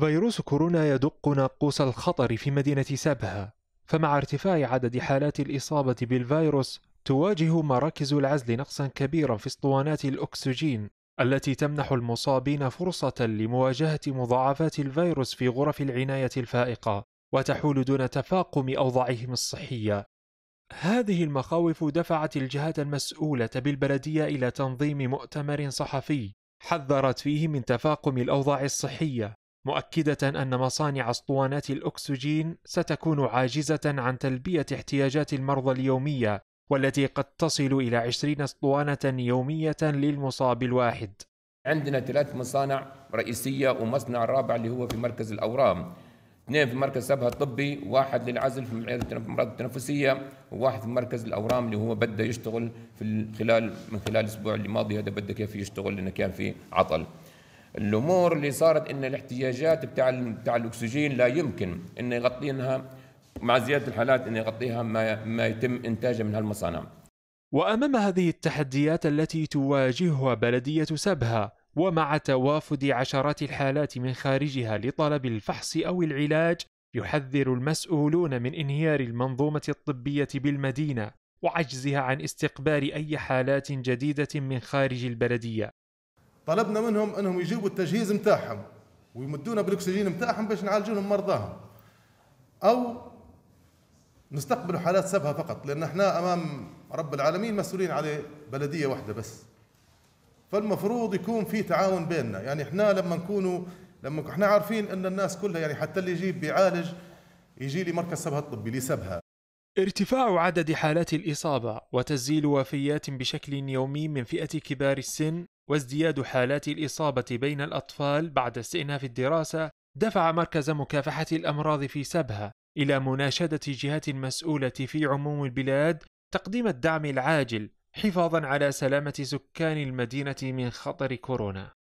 فيروس كورونا يدق ناقوس الخطر في مدينة سبها فمع ارتفاع عدد حالات الإصابة بالفيروس تواجه مراكز العزل نقصا كبيرا في اسطوانات الأكسجين التي تمنح المصابين فرصة لمواجهة مضاعفات الفيروس في غرف العناية الفائقة وتحول دون تفاقم أوضاعهم الصحية هذه المخاوف دفعت الجهات المسؤولة بالبلدية إلى تنظيم مؤتمر صحفي حذرت فيه من تفاقم الأوضاع الصحية مؤكدة أن مصانع اسطوانات الأكسجين ستكون عاجزة عن تلبية احتياجات المرضى اليومية والتي قد تصل إلى 20 اسطوانة يومية للمصاب الواحد عندنا ثلاث مصانع رئيسية ومصنع رابع اللي هو في مركز الأورام اثنين في مركز سبها الطبي واحد للعزل في الامراض التنفسيه وواحد في مركز الاورام اللي هو بدا يشتغل في خلال من خلال الاسبوع اللي ماضي هذا بدا كيف يشتغل لانه كان في عطل الامور اللي صارت ان الاحتياجات بتاع بتاع الاكسجين لا يمكن ان يغطينها مع زياده الحالات ان يغطيها ما ما يتم انتاجه من هالمصانع. وامام هذه التحديات التي تواجهها بلديه سبها ومع توافد عشرات الحالات من خارجها لطلب الفحص او العلاج يحذر المسؤولون من انهيار المنظومه الطبيه بالمدينه وعجزها عن استقبال اي حالات جديده من خارج البلديه طلبنا منهم انهم يجيبوا التجهيز نتاعهم ويمدونا بالاكسجين نتاعهم باش نعالجوا لهم مرضاهم او نستقبل حالات سبها فقط لان احنا امام رب العالمين مسؤولين على بلديه واحده بس فالمفروض يكون في تعاون بيننا يعني احنا لما نكونوا لما احنا عارفين ان الناس كلها يعني حتى اللي يجيب بيعالج يجي لي مركز سبها الطبي لسبها ارتفاع عدد حالات الإصابة وتسجيل وفيات بشكل يومي من فئة كبار السن وازدياد حالات الإصابة بين الأطفال بعد استئناف الدراسة دفع مركز مكافحة الأمراض في سبها إلى مناشدة الجهات المسؤولة في عموم البلاد تقديم الدعم العاجل حفاظا على سلامة سكان المدينة من خطر كورونا.